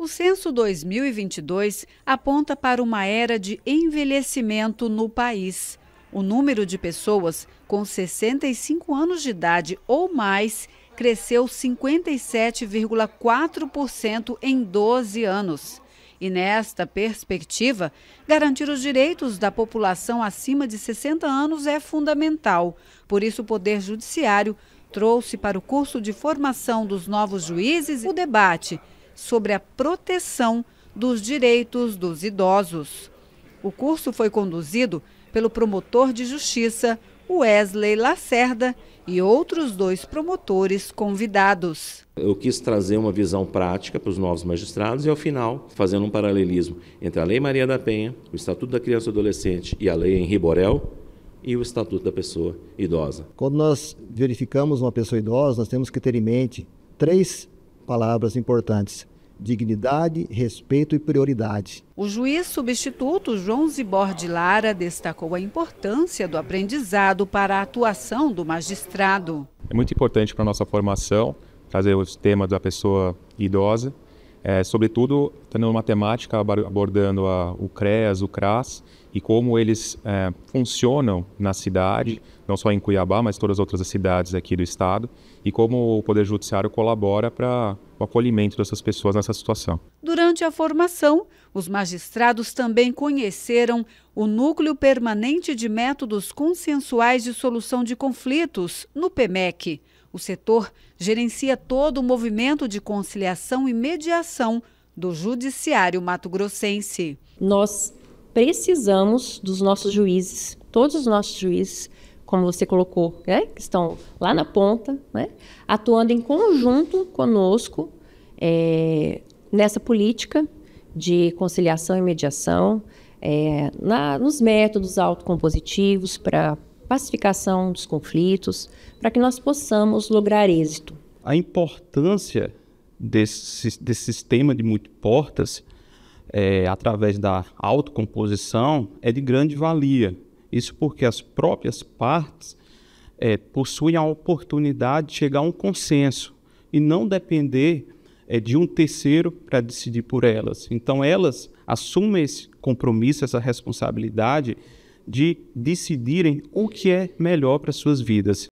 O censo 2022 aponta para uma era de envelhecimento no país. O número de pessoas com 65 anos de idade ou mais cresceu 57,4% em 12 anos. E nesta perspectiva, garantir os direitos da população acima de 60 anos é fundamental. Por isso, o Poder Judiciário trouxe para o curso de formação dos novos juízes o debate sobre a proteção dos direitos dos idosos. O curso foi conduzido pelo promotor de justiça Wesley Lacerda e outros dois promotores convidados. Eu quis trazer uma visão prática para os novos magistrados e, ao final, fazendo um paralelismo entre a Lei Maria da Penha, o Estatuto da Criança e Adolescente e a Lei Henri Borel, e o Estatuto da Pessoa Idosa. Quando nós verificamos uma pessoa idosa, nós temos que ter em mente três palavras importantes: dignidade, respeito e prioridade. O juiz substituto João Zibor de Lara destacou a importância do aprendizado para a atuação do magistrado. É muito importante para a nossa formação trazer os temas da pessoa idosa é, sobretudo, tendo uma temática abordando a, o CREAS, o CRAS, e como eles é, funcionam na cidade, não só em Cuiabá, mas todas as outras cidades aqui do estado, e como o Poder Judiciário colabora para o acolhimento dessas pessoas nessa situação. Durante a formação, os magistrados também conheceram o Núcleo Permanente de Métodos Consensuais de Solução de Conflitos, no PEMEC. O setor gerencia todo o movimento de conciliação e mediação do Judiciário Mato Grossense. Nós precisamos dos nossos juízes, todos os nossos juízes, como você colocou, né, que estão lá na ponta, né, atuando em conjunto conosco é, nessa política de conciliação e mediação, é, na, nos métodos autocompositivos para pacificação dos conflitos, para que nós possamos lograr êxito. A importância desse, desse sistema de multiportas, é, através da autocomposição, é de grande valia. Isso porque as próprias partes é, possuem a oportunidade de chegar a um consenso e não depender é, de um terceiro para decidir por elas. Então, elas assumem esse compromisso, essa responsabilidade de decidirem o que é melhor para suas vidas.